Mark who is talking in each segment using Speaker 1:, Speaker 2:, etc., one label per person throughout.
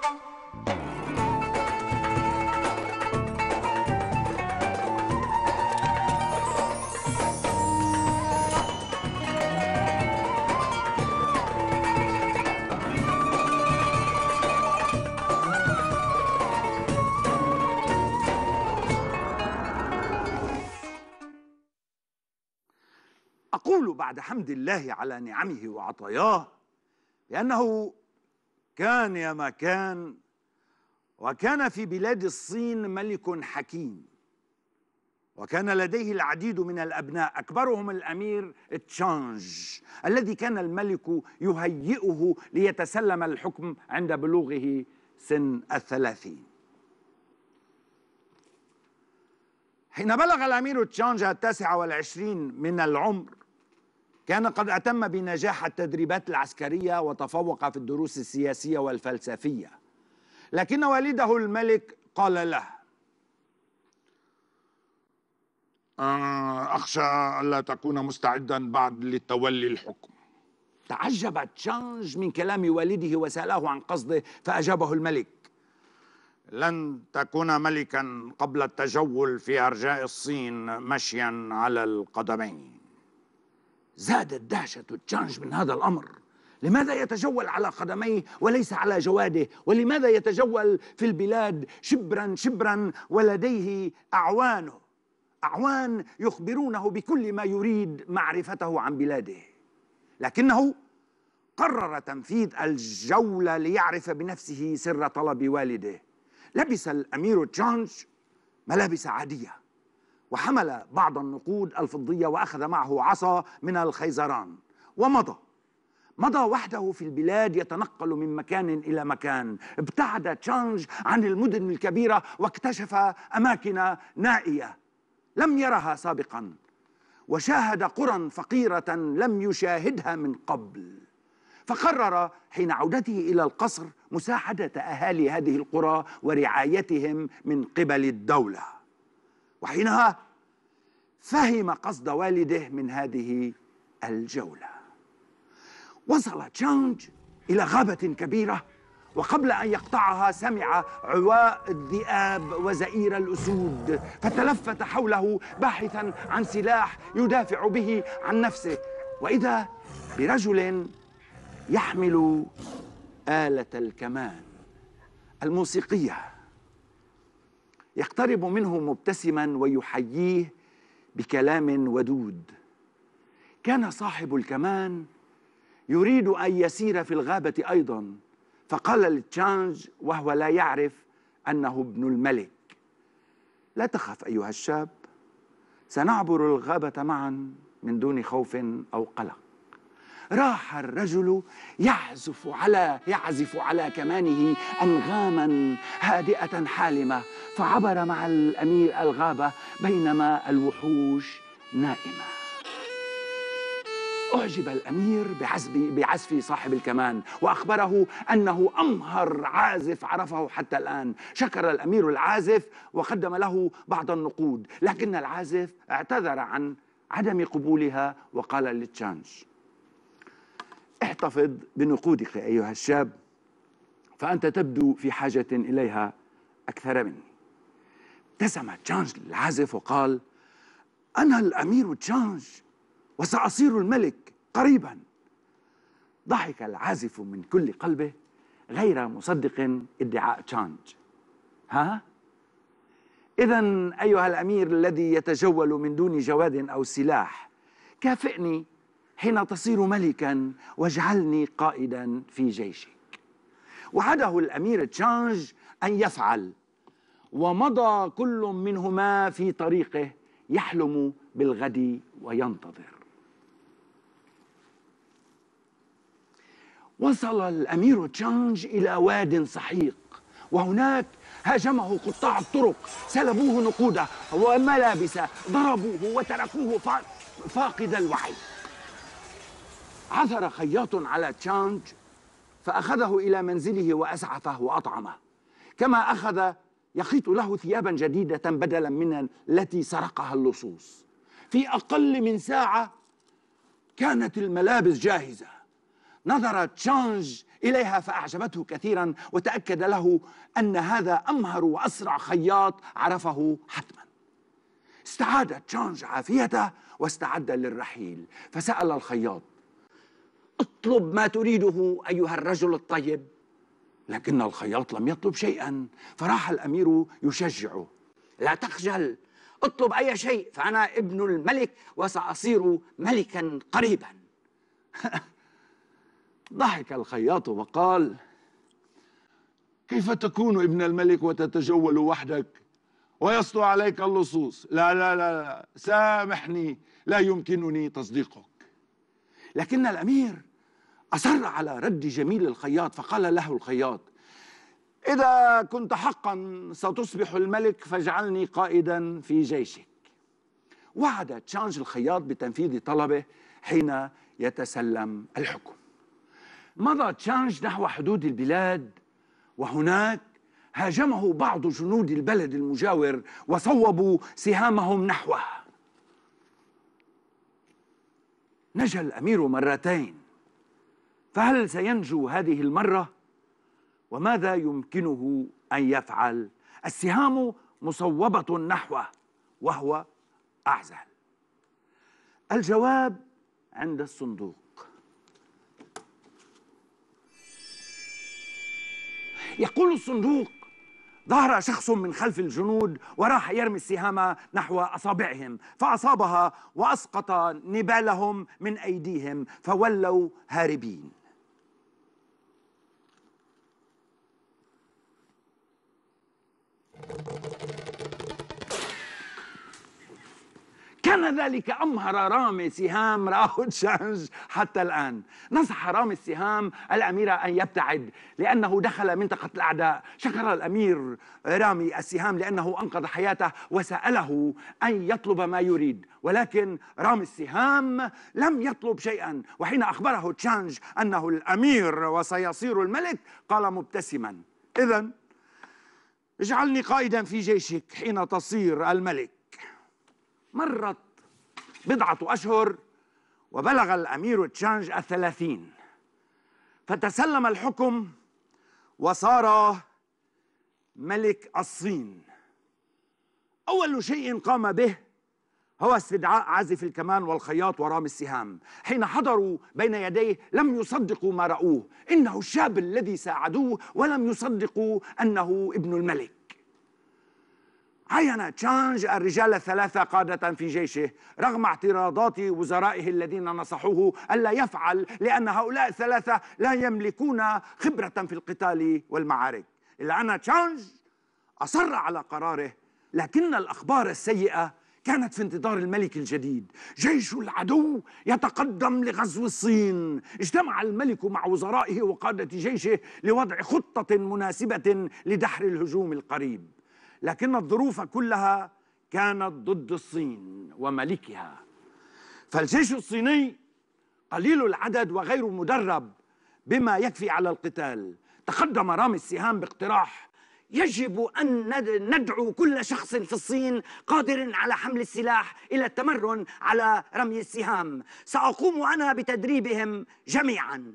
Speaker 1: أقول بعد حمد الله على نعمه وعطاياه بأنه كان يا ما كان وكان في بلاد الصين ملك حكيم وكان لديه العديد من الأبناء أكبرهم الأمير تشانج الذي كان الملك يهيئه ليتسلم الحكم عند بلوغه سن الثلاثين حين بلغ الأمير تشانج التاسع والعشرين من العمر كان قد أتم بنجاح التدريبات العسكرية وتفوق في الدروس السياسية والفلسفية لكن والده الملك قال له آه، أخشى ألا تكون مستعدا بعد لتولي الحكم تعجب تشانج من كلام والده وسأله عن قصده فأجابه الملك لن تكون ملكا قبل التجول في أرجاء الصين مشيا على القدمين زادت دهشة تشانج من هذا الأمر لماذا يتجول على قدميه وليس على جواده ولماذا يتجول في البلاد شبرا شبرا ولديه أعوانه أعوان يخبرونه بكل ما يريد معرفته عن بلاده لكنه قرر تنفيذ الجولة ليعرف بنفسه سر طلب والده لبس الأمير تشانج ملابس عادية وحمل بعض النقود الفضية وأخذ معه عصا من الخيزران ومضى مضى وحده في البلاد يتنقل من مكان إلى مكان ابتعد تشانج عن المدن الكبيرة واكتشف أماكن نائية لم يرها سابقا وشاهد قرى فقيرة لم يشاهدها من قبل فقرر حين عودته إلى القصر مساعدة أهالي هذه القرى ورعايتهم من قبل الدولة وحينها فهم قصد والده من هذه الجولة وصل تشانج إلى غابة كبيرة وقبل أن يقطعها سمع عواء الذئاب وزئير الأسود فتلفت حوله باحثا عن سلاح يدافع به عن نفسه وإذا برجل يحمل آلة الكمان الموسيقية يقترب منه مبتسما ويحييه بكلام ودود كان صاحب الكمان يريد ان يسير في الغابه ايضا فقال لتشانج وهو لا يعرف انه ابن الملك لا تخف ايها الشاب سنعبر الغابه معا من دون خوف او قلق راح الرجل يعزف على يعزف على كمانه انغاما هادئه حالمه فعبر مع الأمير الغابة بينما الوحوش نائمة أعجب الأمير بعزف صاحب الكمان وأخبره أنه أمهر عازف عرفه حتى الآن شكر الأمير العازف وقدم له بعض النقود لكن العازف اعتذر عن عدم قبولها وقال للتشانش احتفظ بنقودك أيها الشاب فأنت تبدو في حاجة إليها أكثر مني ابتسم تشانج للعازف وقال أنا الأمير تشانج وسأصير الملك قريبا ضحك العازف من كل قلبه غير مصدق ادعاء تشانج ها؟ إذا أيها الأمير الذي يتجول من دون جواد أو سلاح كافئني حين تصير ملكا واجعلني قائدا في جيشك وعده الأمير تشانج أن يفعل ومضى كل منهما في طريقه يحلم بالغد وينتظر وصل الأمير تشانج إلى واد سحيق وهناك هاجمه قطاع الطرق سلبوه نقوده وملابسه ضربوه وتركوه فاقد الوعي عثر خياط على تشانج فأخذه إلى منزله وأسعفه وأطعمه كما أخذ يخيط له ثيابا جديدة بدلا من التي سرقها اللصوص في أقل من ساعة كانت الملابس جاهزة نظر تشانج إليها فأعجبته كثيرا وتأكد له أن هذا أمهر وأسرع خياط عرفه حتما استعاد تشانج عافيته واستعد للرحيل فسأل الخياط اطلب ما تريده أيها الرجل الطيب لكن الخياط لم يطلب شيئا فراح الأمير يشجعه لا تخجل اطلب أي شيء فأنا ابن الملك وسأصير ملكا قريبا ضحك الخياط وقال كيف تكون ابن الملك وتتجول وحدك ويسطو عليك اللصوص لا لا لا سامحني لا يمكنني تصديقك لكن الأمير أصر على رد جميل الخياط فقال له الخياط إذا كنت حقا ستصبح الملك فاجعلني قائدا في جيشك وعد تشانج الخياط بتنفيذ طلبه حين يتسلم الحكم مضى تشانج نحو حدود البلاد وهناك هاجمه بعض جنود البلد المجاور وصوبوا سهامهم نحوه نجا الأمير مرتين فهل سينجو هذه المرة؟ وماذا يمكنه أن يفعل؟ السهام مصوبة نحوه وهو أعزل الجواب عند الصندوق يقول الصندوق ظهر شخص من خلف الجنود وراح يرمي السهام نحو أصابعهم فأصابها وأسقط نبالهم من أيديهم فولوا هاربين كان ذلك أمهر رامي سهام راهو تشانج حتى الآن نصح رامي السهام الأمير أن يبتعد لأنه دخل منطقة الأعداء شكر الأمير رامي السهام لأنه أنقذ حياته وسأله أن يطلب ما يريد ولكن رامي السهام لم يطلب شيئا وحين أخبره تشانج أنه الأمير وسيصير الملك قال مبتسما إذا اجعلني قائدا في جيشك حين تصير الملك مرت بضعة أشهر وبلغ الأمير تشانج الثلاثين فتسلم الحكم وصار ملك الصين أول شيء قام به هو استدعاء عازف الكمان والخياط ورامي السهام حين حضروا بين يديه لم يصدقوا ما رأوه إنه الشاب الذي ساعدوه ولم يصدقوا أنه ابن الملك عين تشانج الرجال الثلاثة قادة في جيشه رغم اعتراضات وزرائه الذين نصحوه ألا يفعل لأن هؤلاء الثلاثة لا يملكون خبرة في القتال والمعارك إلا أن تشانج أصر على قراره لكن الأخبار السيئة كانت في انتظار الملك الجديد جيش العدو يتقدم لغزو الصين اجتمع الملك مع وزرائه وقادة جيشه لوضع خطة مناسبة لدحر الهجوم القريب لكن الظروف كلها كانت ضد الصين وملكها فالجيش الصيني قليل العدد وغير مدرب بما يكفي على القتال تقدم رامي السهام باقتراح يجب أن ندعو كل شخص في الصين قادر على حمل السلاح إلى التمرن على رمي السهام سأقوم أنا بتدريبهم جميعاً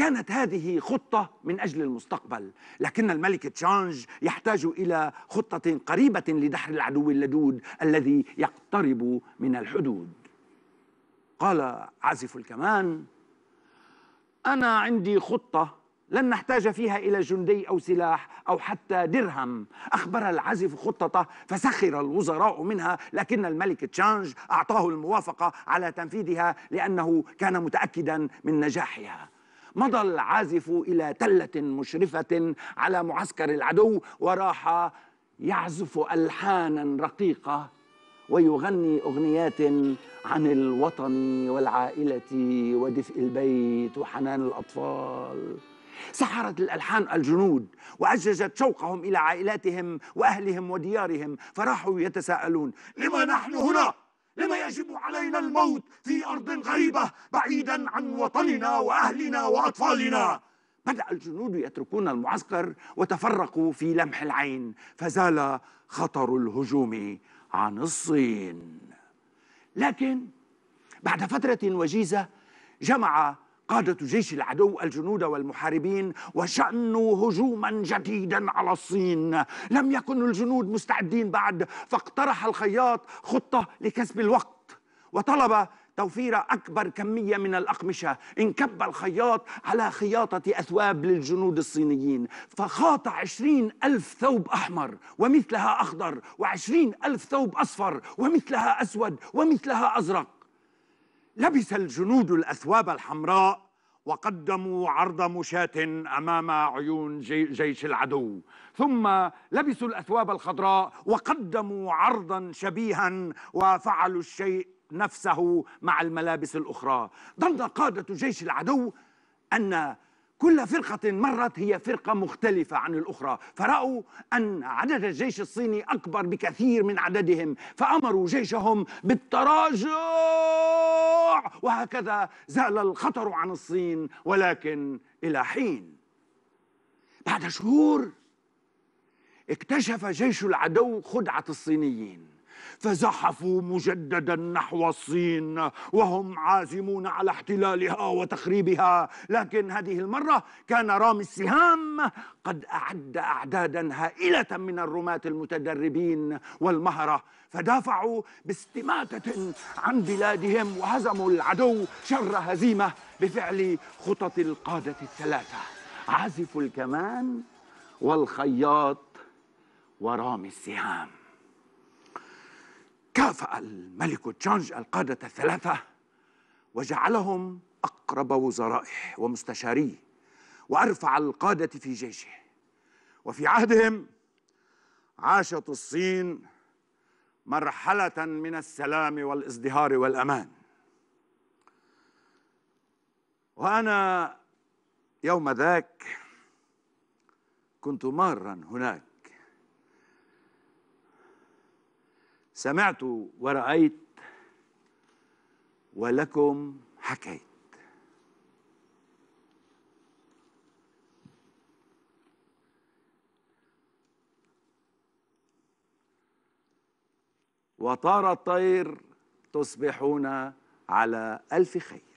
Speaker 1: كانت هذه خطة من أجل المستقبل لكن الملك تشانج يحتاج إلى خطة قريبة لدحر العدو اللدود الذي يقترب من الحدود قال عازف الكمان أنا عندي خطة لن نحتاج فيها إلى جندي أو سلاح أو حتى درهم أخبر العازف خطته فسخر الوزراء منها لكن الملك تشانج أعطاه الموافقة على تنفيذها لأنه كان متأكدا من نجاحها مضى العازف إلى تلة مشرفة على معسكر العدو وراح يعزف ألحانا رقيقة ويغني أغنيات عن الوطن والعائلة ودفء البيت وحنان الأطفال سحرت الألحان الجنود وأججت شوقهم إلى عائلاتهم وأهلهم وديارهم فراحوا يتساءلون لما نحن هنا؟ لما يجب علينا الموت في أرض غريبة بعيدا عن وطننا وأهلنا وأطفالنا بدأ الجنود يتركون المعسكر وتفرقوا في لمح العين فزال خطر الهجوم عن الصين لكن بعد فترة وجيزة جمع قادة جيش العدو الجنود والمحاربين وشأنوا هجوما جديدا على الصين لم يكن الجنود مستعدين بعد فاقترح الخياط خطة لكسب الوقت وطلب توفير أكبر كمية من الأقمشة انكب الخياط على خياطة أثواب للجنود الصينيين فخاط عشرين ألف ثوب أحمر ومثلها أخضر وعشرين ألف ثوب أصفر ومثلها أسود ومثلها أزرق لبس الجنود الأثواب الحمراء وقدموا عرض مشاة أمام عيون جيش العدو ثم لبسوا الأثواب الخضراء وقدموا عرضا شبيها وفعلوا الشيء نفسه مع الملابس الأخرى ظن قادة جيش العدو أن كل فرقة مرت هي فرقة مختلفة عن الأخرى فرأوا أن عدد الجيش الصيني أكبر بكثير من عددهم فأمروا جيشهم بالتراجع وهكذا زال الخطر عن الصين ولكن إلى حين بعد شهور اكتشف جيش العدو خدعة الصينيين فزحفوا مجددا نحو الصين وهم عازمون على احتلالها وتخريبها لكن هذه المرة كان رامي السهام قد أعد أعدادا هائلة من الرماة المتدربين والمهرة فدافعوا باستماتة عن بلادهم وهزموا العدو شر هزيمة بفعل خطط القادة الثلاثة عازف الكمان والخياط ورامي السهام كافأ الملك تشانج القادة الثلاثة وجعلهم أقرب وزرائه ومستشاريه وأرفع القادة في جيشه وفي عهدهم عاشت الصين مرحلة من السلام والازدهار والأمان وأنا يوم ذاك كنت مارا هناك سمعت ورأيت ولكم حكيت وطار الطير تصبحون على ألف خير